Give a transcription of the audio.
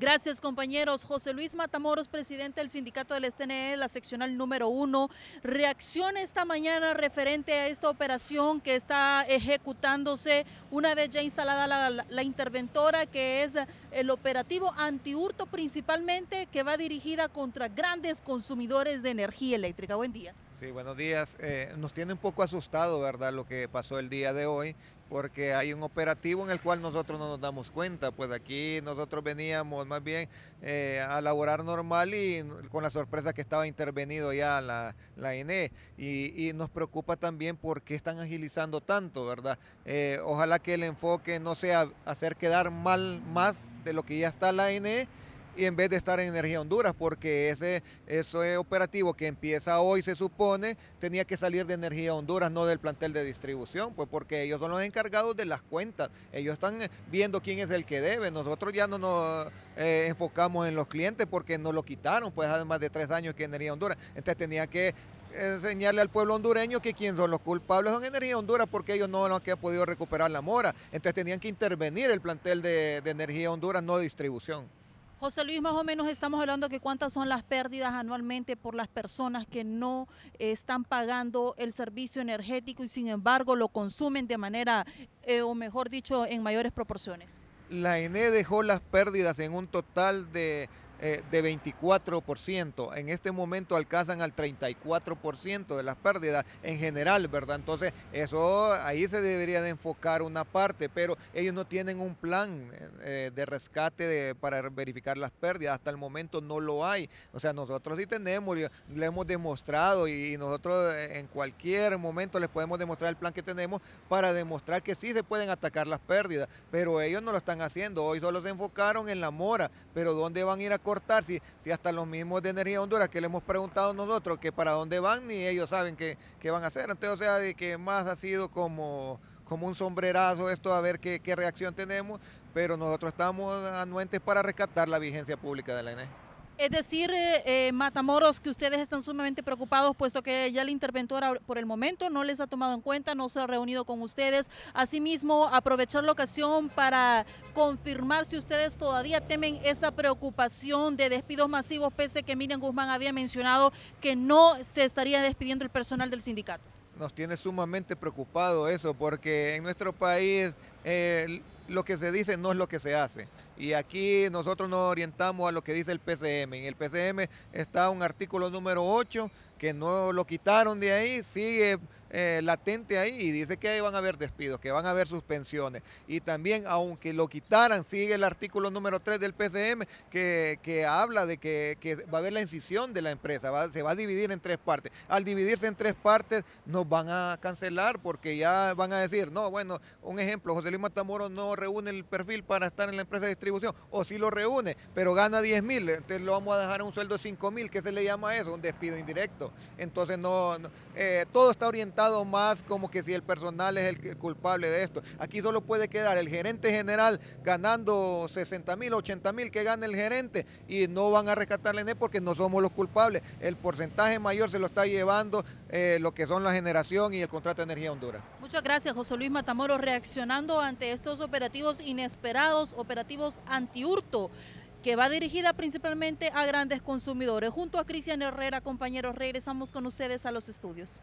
Gracias compañeros. José Luis Matamoros, presidente del sindicato del STNE, la seccional número uno, Reacción esta mañana referente a esta operación que está ejecutándose una vez ya instalada la, interventora, que es el operativo antihurto principalmente que va dirigida contra grandes consumidores de energía eléctrica. Buen día. Sí, buenos días. Eh, nos tiene un poco asustado, ¿verdad?, lo que pasó el día de hoy, porque hay un operativo en el cual nosotros no nos damos cuenta, pues aquí nosotros veníamos más bien eh, a laborar normal y con la sorpresa que estaba intervenido ya la, la INE y, nos preocupa también por qué están agilizando tanto, ¿verdad? Eh, ojalá que el enfoque no sea hacer quedar mal más de lo que ya está la INE y en vez de estar en Energía Honduras, porque ese, operativo que empieza hoy se supone tenía que salir de Energía Honduras, no del plantel de distribución, pues porque ellos son los encargados de las cuentas, ellos están eh, viendo quién es el que debe, nosotros ya no nos eh, enfocamos en los clientes porque nos lo quitaron, pues hace de tres años que Energía Honduras, entonces tenía que eh, enseñarle al pueblo hondureño que quienes son los culpables son Energía Honduras porque ellos no, han podido recuperar la mora. Entonces tenían que intervenir el plantel de, de Energía Honduras, no distribución. José Luis, más o menos estamos hablando de cuántas son las pérdidas anualmente por las personas que no eh, están pagando el servicio energético y sin embargo lo consumen de manera, eh, o mejor dicho, en mayores proporciones. La ENE dejó las pérdidas en un total de eh, de 24%. En este momento alcanzan al 34% de las pérdidas en general, ¿verdad? Entonces, eso ahí se debería de enfocar una parte, pero ellos no tienen un plan eh, eh, de rescate para verificar las pérdidas. Hasta el momento no lo hay. O sea, nosotros sí tenemos, le hemos demostrado y nosotros en cualquier momento les podemos demostrar el plan que tenemos para demostrar que sí se pueden atacar las pérdidas, pero ellos no lo están haciendo. Hoy solo se enfocaron en la mora, pero ¿dónde van a ir a correr? si, hasta los mismos de Energía Honduras que le hemos preguntado nosotros que para dónde van, ni ellos saben qué, van a hacer. Entonces, o sea, de que más ha sido como como un sombrerazo esto a ver qué, qué reacción tenemos, pero nosotros estamos anuentes para rescatar la vigencia pública de la ENE. Es decir, eh, eh, Matamoros, que ustedes están sumamente preocupados, puesto que ya la interventora por el momento no les ha tomado en cuenta, no se ha reunido con ustedes. Asimismo, aprovechar la ocasión para confirmar si ustedes todavía temen esa preocupación de despidos masivos, pese que Miriam Guzmán había mencionado que no se estaría despidiendo el personal del sindicato. Nos tiene sumamente preocupado eso, porque en nuestro país eh, lo que se dice no es lo que se hace y aquí nosotros nos orientamos a lo que dice el PCM. En el PCM está un artículo número 8 que no lo quitaron de ahí, sigue eh, latente ahí y dice que ahí van a haber despidos, que van a haber suspensiones. Y también, aunque lo quitaran, sigue el artículo número 3 del PCM que, habla de que, va a haber la incisión de la empresa, se va a dividir en tres partes. Al dividirse en tres partes, nos van a cancelar porque ya van a decir, no, bueno, un ejemplo, José Luis Matamoros no reúne el perfil para estar en la empresa de o si lo reúne, pero gana 10 mil, entonces lo vamos a dejar a un sueldo de 5 mil, ¿qué se le llama eso? Un despido indirecto. Entonces, no, eh, todo está orientado más como que si el personal es el culpable de esto. Aquí solo puede quedar el gerente general ganando 60 mil, 80 mil que gana el gerente y no van a rescatarle en porque no somos los culpables. El porcentaje mayor se lo está llevando eh, lo que son la generación y el contrato de energía Honduras. Muchas gracias, José Luis Matamoros, reaccionando ante estos operativos inesperados, operativos antihurto que va dirigida principalmente a grandes consumidores. Junto a Cristian Herrera, compañeros, regresamos con ustedes a los estudios.